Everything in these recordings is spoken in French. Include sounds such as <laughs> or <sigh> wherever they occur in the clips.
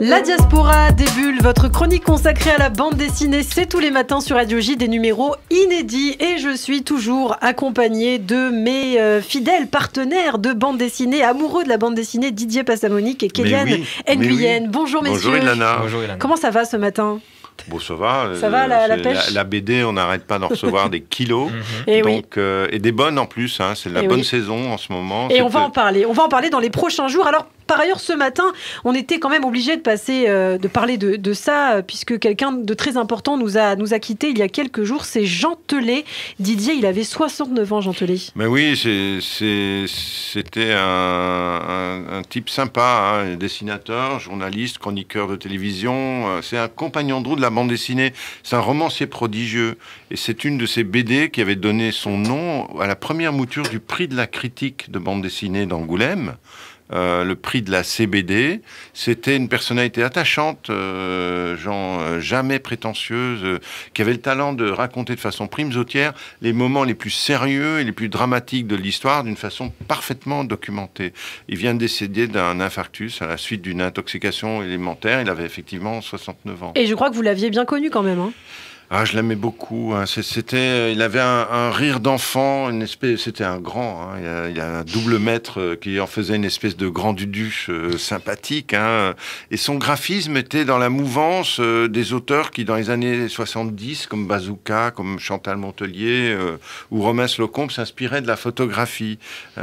La diaspora débule, votre chronique consacrée à la bande dessinée, c'est tous les matins sur Radio J des numéros inédits et je suis toujours accompagnée de mes euh, fidèles partenaires de bande dessinée, amoureux de la bande dessinée, Didier Passamonique et Kéliane oui, Nguyen. Bonjour messieurs. Bonjour Comment ça va ce matin Bon, ça va. Euh, ça va la, BD, on n'arrête pas d'en recevoir <laughs> des kilos. et, eh mhm. euh, et des bonnes en plus. Hein, c'est la eh bonne saison en ce moment. Et on va en parler. On va en parler dans les prochains jours. Alors, par ailleurs, ce matin, on était quand même obligé de passer, euh, de parler de, ça, euh, puisque quelqu'un de très important nous a, nous a quittés il y a quelques jours, c'est Jean Didier, il avait 69 ans, Jean Telet. Mais oui, c'était un, type sympa, hein, dessinateur, journaliste, chroniqueur de télévision. Euh, c'est un compagnon de route de la bande dessinée. C'est un romancier prodigieux. Et c'est une de ces BD qui avait donné son nom à la première mouture du prix de la critique de bande dessinée d'Angoulême euh, le prix de la CBD. C'était une personnalité attachante, euh, euh, jamais prétentieuse, qui avait le talent de raconter de façon primesautière les moments les plus sérieux et les plus dramatiques de l'histoire d'une façon parfaitement documentée. Il vient de décéder d'un infarctus à la suite d'une intoxication élémentaire. Il avait effectivement 69 ans. Et je crois que vous l'aviez bien connu quand même. Hein. Ah, je l'aimais beaucoup. Hein. C'était, euh, il avait un, rire d'enfant, une espèce. C'était un grand. Hein. Il, y a, un double maître euh, qui en faisait une espèce de grand duduche euh, sympathique. Hein. Et son graphisme était dans la mouvance des auteurs qui, dans les années 70, comme Bazooka, comme Chantal Montelier ou Romain Slocombe, s'inspiraient de la photographie.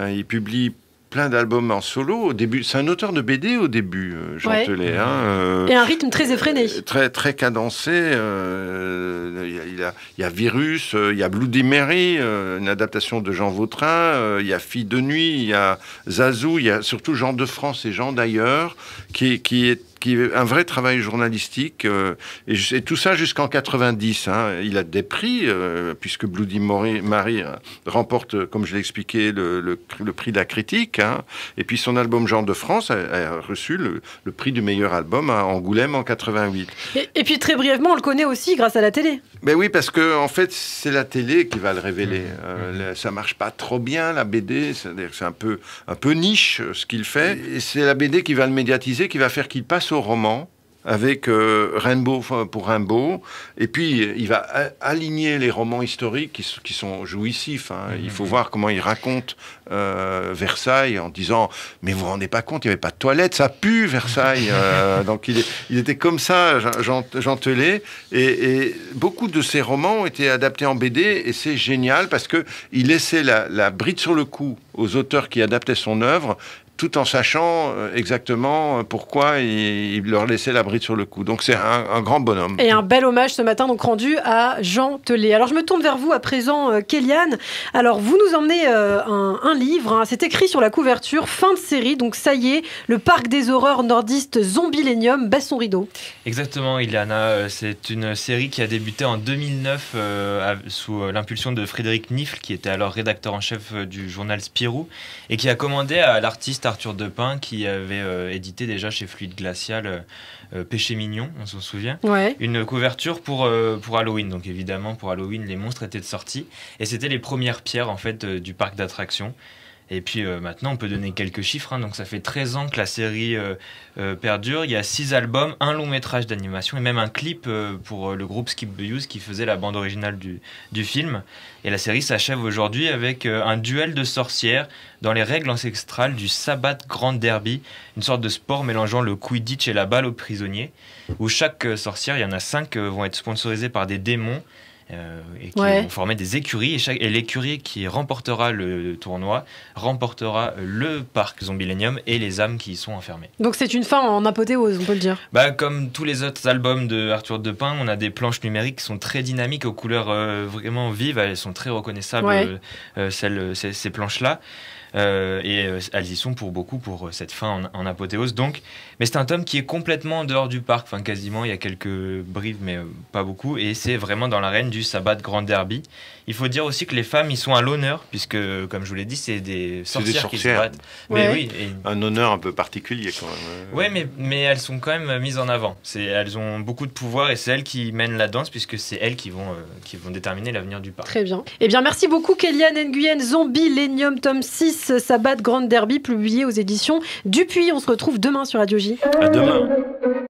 il publie plein d'albums en solo. Au début, c'est un auteur de BD au début, euh, Jean mhm. hein, euh, Et un rythme très effréné. Euh, très très cadencé. il, y a, Virus, il y a Bloody Mary, une adaptation de Jean Vautrin. il y a Fille de nuit, il y a Zazou, il y a surtout Jean de France et Jean d'ailleurs, qui, qui est qui est un vrai travail journalistique. Euh, et, tout ça jusqu'en 90. Hein. Il a des prix, euh, puisque Bloody Mary euh, remporte, comme je l'ai expliqué, le, prix de la critique. Hein. Et puis son album Genre de France a, reçu le, prix du meilleur album à Angoulême en 88. et puis très brièvement, on le connaît aussi grâce à la télé. Ben oui, parce que en fait, c'est la télé qui va le révéler. Mmh. Euh, mmh. Ça marche pas trop bien la BD, c'est-à-dire c'est un peu un peu niche euh, ce qu'il fait. Et c'est la BD qui va le médiatiser, qui va faire qu'il passe au roman avec euh, Rainbow pour Rainbow ». Et puis, il va aligner les romans historiques qui, sont jouissifs. Hein. Mhm. Il faut voir comment il raconte euh, Versailles en disant Mais vous vous rendez pas compte, il n'y avait pas de toilette, ça pue Versailles. <laughs> Euh, donc, il, il, était comme ça, Jean, Et, beaucoup de ses romans ont été adaptés en BD. Et c'est génial parce qu'il laissait la, la bride sur le cou aux auteurs qui adaptaient son œuvre tout en sachant euh, exactement euh, pourquoi il, leur laissait l'abri sur le coup. Donc c'est un, grand bonhomme. Et un bel hommage ce matin donc rendu à Jean telé Alors je me tourne vers vous à présent, euh, Kéliane. Alors vous nous emmenez un, livre, hein. c'est écrit sur la couverture, fin de série, donc ça y est, le parc des horreurs nordistes Zombilénium baisse son rideau. Exactement Iliana, c'est une série qui a débuté en 2009 sous l'impulsion de Frédéric Nifl qui était alors rédacteur en chef du journal Spirou et qui a commandé à l'artiste Arthur Depin qui avait euh, édité déjà chez Fluide Glacial euh, euh, Pêché Mignon, on s'en souvient, une couverture pour, pour Halloween. Donc évidemment, pour Halloween, les monstres étaient de sortie. Et c'était les premières pierres en fait du parc d'attractions. Et puis euh, maintenant, on peut donner quelques chiffres. Hein. Donc ça fait 13 ans que la série euh, euh, perdure. Il y a 6 albums, un long métrage d'animation et même un clip pour le groupe Skip the qui faisait la bande originale du, film. Et la série s'achève aujourd'hui avec un duel de sorcières dans les règles ancestrales du Sabbath Grand Derby, une sorte de sport mélangeant le quidditch et la balle aux prisonniers, où chaque sorcière, il y en a 5, vont être sponsorisées par des démons euh, et qui ont formé des écuries. Et, l'écurie qui remportera le tournoi remportera le parc Zombielenium et les âmes qui y sont enfermées. Donc c'est une fin en apothéose, on peut le dire. Bah, comme tous les autres albums de Arthur Depin, on a des planches numériques qui sont très dynamiques, aux couleurs euh, vraiment vives. Elles sont très reconnaissables, euh, ces, planches-là. et elles y sont pour beaucoup pour cette fin en, apothéose donc mais c'est un tome qui est complètement en dehors du parc enfin quasiment il y a quelques brives mais pas beaucoup et c'est vraiment dans l'arène du du sabbat de Grand Derby. Il faut dire aussi que les femmes ils sont à l'honneur, puisque, comme je vous l'ai dit, c'est des sorcières, des qui se battent. Mais oui, Un honneur un peu particulier quand même. Oui, mais, mais elles sont quand même mises en avant. Elles ont beaucoup de pouvoir et c'est elles qui mènent la danse, puisque c'est elles qui vont, euh, qui vont déterminer l'avenir du parc. Très bien. Eh bien, merci beaucoup, Kéliane Nguyen, Zombie, Lénium, tome 6, sabbat de Grand Derby, publié aux éditions Dupuis. On se retrouve demain sur Radio J. À demain.